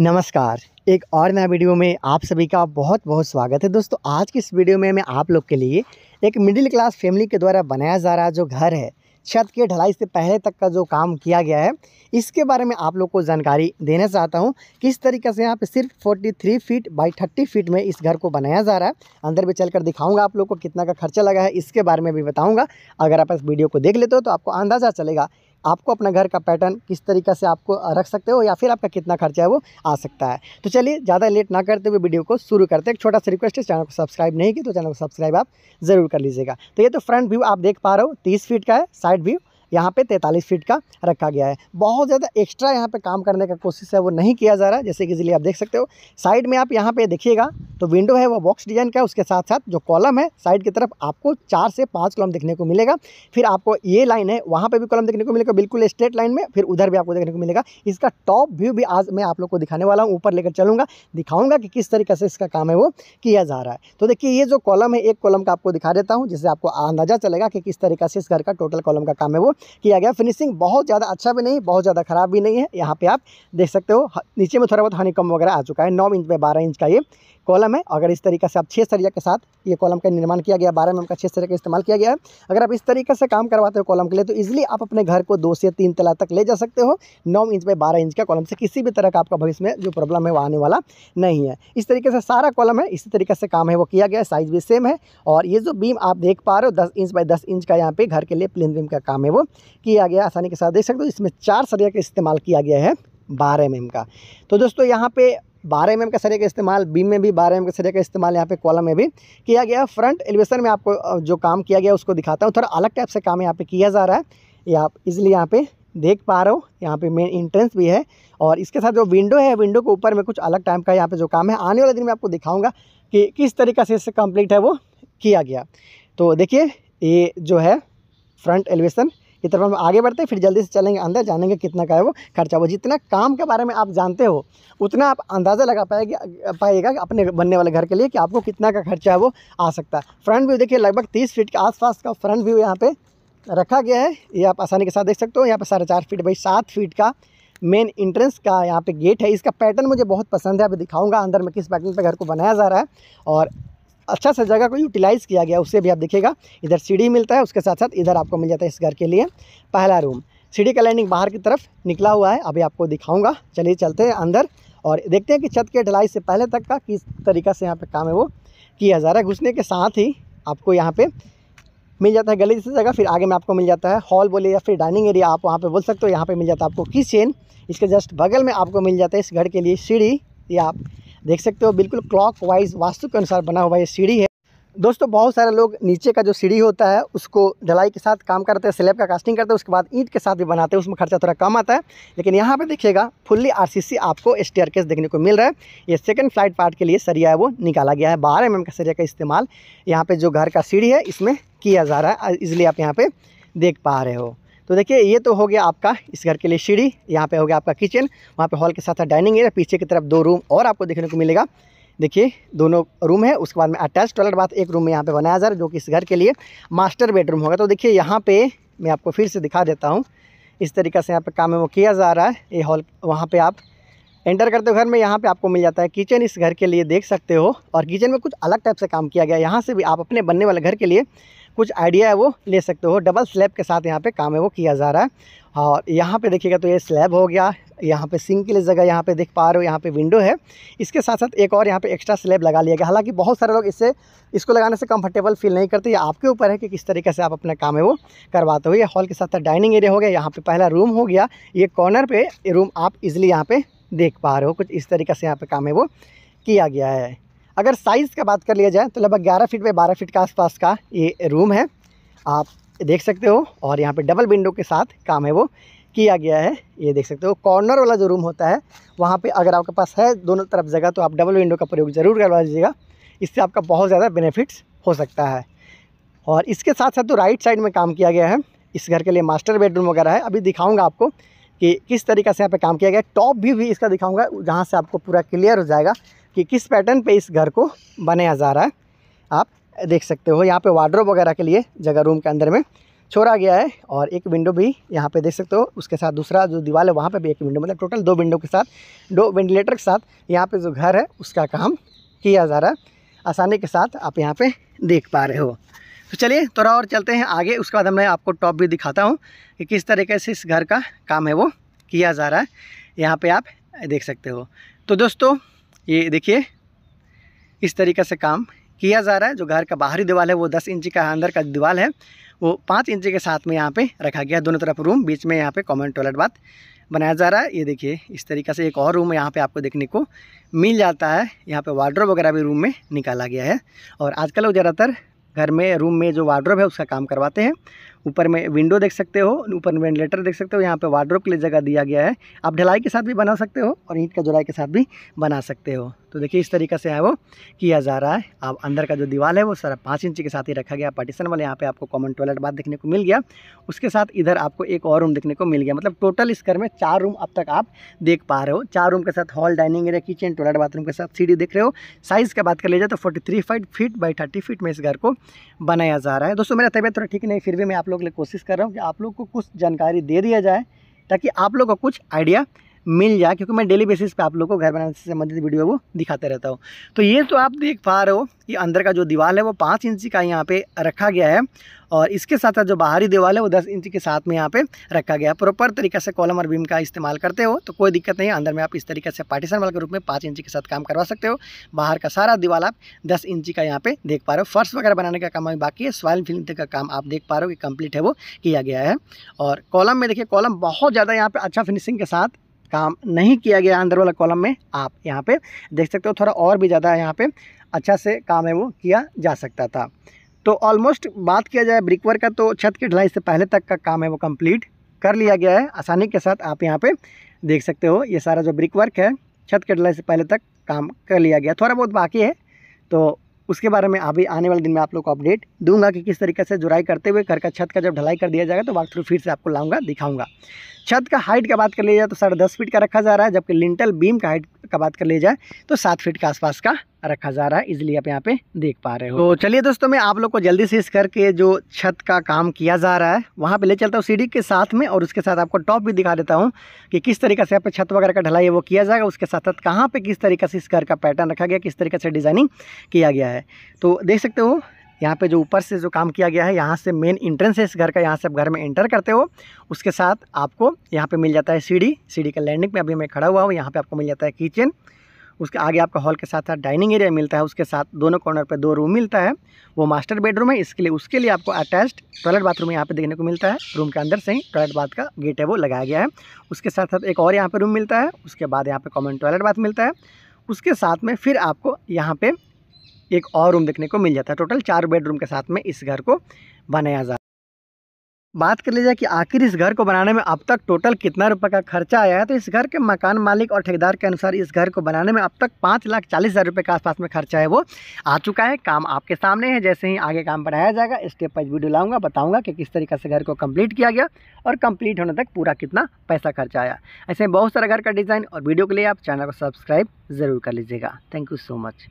नमस्कार एक और नया वीडियो में आप सभी का बहुत बहुत स्वागत है दोस्तों आज की इस वीडियो में मैं आप लोग के लिए एक मिडिल क्लास फैमिली के द्वारा बनाया जा रहा जो घर है छत के ढलाई से पहले तक का जो काम किया गया है इसके बारे में आप लोग को जानकारी देना चाहता हूँ किस तरीके से यहाँ पे सिर्फ 43 फीट बाई 30 फीट में इस घर को बनाया जा रहा है अंदर भी चल कर दिखाऊंगा आप लोग को कितना का खर्चा लगा है इसके बारे में भी बताऊँगा अगर आप इस वीडियो को देख लेते हो तो आपको अंदाज़ा चलेगा आपको अपना घर का पैटर्न किस तरीके से आपको रख सकते हो या फिर आपका कितना खर्चा है वो आ सकता है तो चलिए ज़्यादा लेट ना करते हुए वीडियो को शुरू करते हैं एक छोटा सा रिक्वेस्ट है चैनल को सब्सक्राइब नहीं की तो चैनल को सब्सक्राइब आप ज़रूर कर लीजिएगा तो ये तो फ्रंट व्यू आप देख पा रहे हो तीस फीट का है साइड व्यू यहाँ पे 43 फीट का रखा गया है बहुत ज़्यादा एक्स्ट्रा यहाँ पे काम करने का कोशिश है वो नहीं किया जा रहा है जैसे कि इसलिए आप देख सकते हो साइड में आप यहाँ पे देखिएगा तो विंडो है वो बॉक्स डिजाइन का उसके साथ साथ जो कॉलम है साइड की तरफ आपको चार से पाँच कॉलम देखने को मिलेगा फिर आपको ये लाइन है वहाँ पर भी कॉलम देखने को मिलेगा बिल्कुल स्ट्रेट लाइन में फिर उधर भी आपको देखने को मिलेगा इसका टॉप व्यू भी आज मैं आप लोग को दिखाने वाला हूँ ऊपर लेकर चलूँगा दिखाऊँगा कि किस तरीके से इसका काम है वो किया जा रहा है तो देखिए ये जो कॉलम है एक कॉलम का आपको दिखा देता हूँ जिससे आपको अंदाजा चलेगा कि किस तरीके से इस घर का टोटल कॉलम का काम है वो किया गया फिनिशिंग बहुत ज़्यादा अच्छा भी नहीं बहुत ज़्यादा ख़राब भी नहीं है यहाँ पर आप देख सकते हो नीचे में थोड़ा बहुत हनीकम वगैरह आ चुका है नौ इंच में बारह इंच का ये कॉलम है अगर इस तरीके से आप छः सरिया के साथ ये कॉलम का निर्माण किया गया बारह एम का छः सरिया का इस्तेमाल किया गया है अगर आप इस तरीके से काम करवाते हो कॉलम के लिए तो इजिली आप अपने घर को दो से तीन तला तक ले जा सकते हो नौ इंच बाई बारह इंच का कॉलम से किसी भी तरह का आपका भविष्य में जो प्रॉब्लम है वो आने वाला नहीं है इस तरीके से सारा कॉलम है इसी तरीके से काम है वो किया गया है साइज़ भी सेम है और ये जो बीम आप देख पा रहे हो दस इंच बाई दस इंच का यहाँ पे घर के लिए प्लेन बीम का काम है वो किया गया आसानी के साथ देख सकते हो इसमें चार सरिया का इस्तेमाल किया गया है बारह एम mm का तो दोस्तों यहाँ पे बारह एम का सरिया का इस्तेमाल बीम में भी बारह एम का सरिया का इस्तेमाल यहाँ पे कॉलम में भी किया गया फ्रंट एलिवेशन में आपको जो काम किया गया उसको दिखाता हूँ थोड़ा अलग टाइप से काम यहाँ पे किया जा रहा है ये आप इजिली यहाँ पे देख पा रहे हो यहाँ पे मेन इंट्रेंस भी है और इसके साथ जो विंडो है विंडो के ऊपर में कुछ अलग टाइप का यहाँ पर जो काम है आने वाले दिन में आपको दिखाऊँगा कि किस तरीका से इससे कम्प्लीट है वो किया गया तो देखिए ये जो है फ्रंट एलिवेशन की तरफ हम आगे बढ़ते हैं फिर जल्दी से चलेंगे अंदर जानेंगे कितना का है वो खर्चा वो जितना काम के बारे में आप जानते हो उतना आप अंदाज़ा लगा पाएगा पाएगा अपने बनने वाले घर के लिए कि आपको कितना का खर्चा है वो आ सकता है फ्रंट व्यू देखिए लगभग तीस फीट के आसपास का फ्रंट व्यू यहाँ पर रखा गया है ये आप आसानी के साथ देख सकते हो यहाँ पर साढ़े चार फीट बाई सात फीट का मेन इंट्रेंस का यहाँ पे गेट है इसका पैटर्न मुझे बहुत पसंद है अभी दिखाऊंगा अंदर में किस पैटर्न पे घर को बनाया जा रहा है और अच्छा सा जगह को यूटिलाइज़ किया गया उसे भी आप देखिएगा इधर सीढ़ी मिलता है उसके साथ साथ इधर आपको मिल जाता है इस घर के लिए पहला रूम सीढ़ी का लैंडिंग बाहर की तरफ निकला हुआ है अभी आपको दिखाऊंगा चलिए चलते हैं अंदर और देखते हैं कि छत के ढलाई से पहले तक का किस तरीका से यहाँ पर काम है वो किया जा रहा है घुसने के साथ ही आपको यहाँ पे मिल जाता है गली जैसी जगह फिर आगे में आपको मिल जाता है हॉल बोले या फिर डाइनिंग एरिया आप वहाँ पे बोल सकते हो यहाँ पे मिल जाता है आपको किचन इसके जस्ट बगल में आपको मिल जाता है इस घर के लिए सीढ़ी या आप देख सकते हो बिल्कुल क्लॉक वाइज वास्तु के अनुसार बना हुआ ये सीढ़ी है दोस्तों बहुत सारे लोग नीचे का जो सीढ़ी होता है उसको ढलाई के साथ काम करते हैं स्लेब का कास्टिंग करते हैं उसके बाद ईंट के साथ भी बनाते हैं उसमें खर्चा थोड़ा कम आता है लेकिन यहाँ पर देखिएगा फुल्ली आर आपको स्टेयर देखने को मिल रहा है ये सेकेंड फ्लाइट पार्ट के लिए सरिया है वो निकाला गया है बारह एम mm का सरिया का इस्तेमाल यहाँ पर जो घर का सीढ़ी है इसमें किया जा रहा है इजिली आप यहाँ पर देख पा रहे हो तो देखिए ये तो हो गया आपका इस घर के लिए सीढ़ी यहाँ पे हो गया आपका किचन वहाँ पे हॉल के साथ साथ डाइनिंग एरिया पीछे की तरफ दो रूम और आपको देखने को मिलेगा देखिए दोनों रूम है उसके बाद में अटैच टॉयलेट बात एक रूम में यहाँ पे बनाया जा रहा है जो कि इस घर के लिए मास्टर बेडरूम होगा तो देखिए यहाँ पर मैं आपको फिर से दिखा देता हूँ इस तरीके से यहाँ पर काम है वो किया जा रहा है ये हॉल वहाँ पर आप एंटर करते हो घर में यहाँ पे आपको मिल जाता है किचन इस घर के लिए देख सकते हो और किचन में कुछ अलग टाइप से काम किया गया यहाँ से भी आप अपने बनने वाले घर के लिए कुछ आइडिया है वो ले सकते हो डबल स्लैब के साथ यहाँ पे काम है वो किया जा रहा है और यहाँ पे देखिएगा तो ये स्लैब हो गया यहाँ पे सिंक के लिए जगह यहाँ पे देख पा रहे हो यहाँ पे विंडो है इसके साथ साथ एक और यहाँ पे एक्स्ट्रा स्लैब लगा लिया गया हालांकि बहुत सारे लोग इससे इसको लगाने से कंफर्टेबल फील नहीं करते ये आपके ऊपर है कि किस तरीके से आप अपना काम है वो करवाते हो ये हॉल के साथ साथ डाइनिंग एरिया हो गया यहाँ पर पहला रूम हो गया ये कॉर्नर पर रूम आप इजिली यहाँ पर देख पा रहे हो कुछ इस तरीके से यहाँ पर काम है वो किया गया है अगर साइज़ का बात कर लिया जाए तो लगभग ग्यारह फीट बाई बारह फीट के आसपास का ये रूम है आप देख सकते हो और यहाँ पे डबल विंडो के साथ काम है वो किया गया है ये देख सकते हो कॉर्नर वाला जो रूम होता है वहाँ पे अगर आपके पास है दोनों तरफ जगह तो आप डबल विंडो का प्रयोग ज़रूर करवा लीजिएगा इससे आपका बहुत ज़्यादा बेनिफिट्स हो सकता है और इसके साथ साथ तो राइट साइड में काम किया गया है इस घर के लिए मास्टर बेडरूम वगैरह है अभी दिखाऊँगा आपको कि किस तरीका से यहाँ पर काम किया गया टॉप भी, भी इसका दिखाऊँगा जहाँ से आपको पूरा क्लियर हो जाएगा कि किस पैटर्न पे इस घर को बनाया जा रहा है आप देख सकते हो यहाँ पे वार्ड्रोब वगैरह के लिए जगह रूम के अंदर में छोड़ा गया है और एक विंडो भी यहाँ पे देख सकते हो उसके साथ दूसरा जो दीवार है वहाँ पे भी एक विंडो मतलब टोटल दो विंडो के साथ दो वेंटिलेटर के साथ यहाँ पे जो घर है उसका काम किया जा रहा है आसानी के साथ आप यहाँ पे देख पा रहे हो तो चलिए थोड़ा और चलते हैं आगे उसके बाद मैं आपको टॉप भी दिखाता हूँ कि किस तरीके से इस घर का काम है वो किया जा रहा है यहाँ पर आप देख सकते हो तो दोस्तों ये देखिए इस तरीके से काम किया जा रहा है जो घर का बाहरी दीवार है वो दस इंची का अंदर का दीवार है वो पाँच इंची के साथ में यहाँ पे रखा गया दोनों तरफ रूम बीच में यहाँ पे कॉमन टॉयलेट बात बनाया जा रहा है ये देखिए इस तरीके से एक और रूम यहाँ पे आपको देखने को मिल जाता है यहाँ पे वार्ड्रोब वगैरह भी रूम में निकाला गया है और आजकल वो ज़्यादातर घर में रूम में जो वार्ड्रोब है उसका काम करवाते हैं ऊपर में विंडो देख सकते हो ऊपर में वेंटिलेटर देख सकते हो यहाँ पे वार्ड्रोप के लिए जगह दिया गया है आप ढलाई के साथ भी बना सकते हो और ईंट का जुलाई के साथ भी बना सकते हो तो देखिए इस तरीके से है वो किया जा रहा है अब अंदर का जो दीवार है वो सारा पाँच इंची के साथ ही रखा गया पार्टीशन वाले यहाँ पे आपको कॉमन टॉयलेट बात देखने को मिल गया उसके साथ इधर आपको एक और रूम देखने को मिल गया मतलब टोटल इस घर में चार रूम अब तक आप देख पा रहे हो चार रूम के साथ hall dining area kitchen toilet bathroom के साथ सीढ़ी देख रहे हो साइज़ का बात कर लीजिए तो forty three feet by thirty feet में इस घर को बनाया जा रहा है दोस्तों मेरा तबियत थोड़ा ठीक नहीं फिर भी मैं आप लोग लिए कोशिश कर रहा हूँ कि आप लोग को कुछ जानकारी दे दिया जाए ताकि आप लोग को कुछ आइडिया मिल जाए क्योंकि मैं डेली बेसिस पे आप लोग को घर बनाने से संबंधित वीडियो वो दिखाते रहता हूँ तो ये तो आप देख पा रहे हो कि अंदर का जो दीवार है वो पाँच इंच का यहाँ पे रखा गया है और इसके साथ साथ जो बाहरी दीवार है वो दस इंच के साथ में यहाँ पे रखा गया है प्रॉपर तरीके से कॉलम और बीम का इस्तेमाल करते हो तो कोई दिक्कत नहीं अंदर में आप इस तरीके से पार्टीशन वाल के रूप में पाँच इंच के साथ काम करवा सकते हो बाहर का सारा दीवार आप दस इंची का यहाँ पे देख पा रहे हो फर्श वगैरह बनाने का काम अभी बाकी है स्वाइल फिल्म का काम आप देख पा रहे हो कि कम्प्लीट है वो किया गया है और कॉलम में देखिए कॉलम बहुत ज़्यादा यहाँ पर अच्छा फिनिशिंग के साथ काम नहीं किया गया अंदर वाला कॉलम में आप यहाँ पे देख सकते हो थोड़ा और भी ज़्यादा यहाँ पे अच्छा से काम है वो किया जा सकता था तो ऑलमोस्ट बात किया जाए ब्रिक वर्क का तो छत की ढलाई से पहले तक का काम है वो कंप्लीट कर लिया गया है आसानी के साथ आप यहाँ पे देख सकते हो ये सारा जो ब्रिक वर्क है छत की ढलाई से पहले तक काम कर लिया गया थोड़ा बहुत बाकी है तो उसके बारे में अभी आने वाले दिन में आप लोग को अपडेट दूंगा कि किस तरीके से जुराई करते हुए घर का छत का जब ढलाई कर दिया जाएगा तो वाक थ्रू फिर से आपको लाऊंगा दिखाऊंगा छत का हाइट का बात कर लिया जाए तो साढ़े दस फीट का रखा जा रहा है जबकि लिंटल बीम का हाइट का बात कर लिया जाए तो सात फीट के आसपास का रखा जा रहा है इजिली आप यहाँ पे देख पा रहे हो तो चलिए दोस्तों मैं आप लोग को जल्दी से इस करके जो छत का काम किया जा रहा है वहाँ पे ले चलता हूँ सीढ़ी के साथ में और उसके साथ आपको टॉप भी दिखा देता हूँ कि किस तरीके से यहाँ पे छत वगैरह का ढलाई है वो किया जाएगा उसके साथ साथ कहाँ पर किस तरीके से इस घर का पैटर्न रखा गया किस तरीके से डिज़ाइनिंग किया गया है तो देख सकते हो यहाँ पे जो ऊपर से जो काम किया गया है यहाँ से मेन इंट्रेंस है इस घर का यहाँ से आप घर में एंटर करते हो उसके साथ आपको यहाँ पे मिल जाता है सीढ़ी सीढ़ी का लैंडिंग में अभी मैं खड़ा हुआ हूँ यहाँ पे आपको मिल जाता है किचन उसके आगे आपका हॉल के साथ साथ डाइनिंग एरिया मिलता है उसके साथ दोनों कॉर्नर पर दो रूम मिलता है वो मास्टर बेडरूम है इसके लिए उसके लिए आपको अटैच्ड टॉयलेट बाथरूम यहाँ पे देखने को मिलता है रूम के अंदर से ही टॉयलेट बाथ का गेट है वो लगाया गया है उसके साथ साथ एक और यहाँ पर रूम मिलता है उसके बाद यहाँ पर कॉमन टॉयलेट बाथ मिलता है उसके साथ में फिर आपको यहाँ पर एक और रूम देखने को मिल जाता है टोटल चार बेडरूम के साथ में इस घर को बनाया जाता बात कर लीजिए कि आखिर इस घर को बनाने में अब तक टोटल कितना रुपए का खर्चा आया है तो इस घर के मकान मालिक और ठेकेदार के अनुसार इस घर को बनाने में अब तक पाँच लाख चालीस हज़ार रुपये के आसपास में खर्चा है वो आ चुका है काम आपके सामने है जैसे ही आगे काम बढ़ाया जाएगा स्टेप वाइज वीडियो लाऊंगा बताऊँगा कि किस तरीके से घर को कम्प्लीट किया गया और कम्प्लीट होने तक पूरा कितना पैसा खर्चा आया ऐसे बहुत सारा घर का डिज़ाइन और वीडियो के लिए आप चैनल को सब्सक्राइब ज़रूर कर लीजिएगा थैंक यू सो मच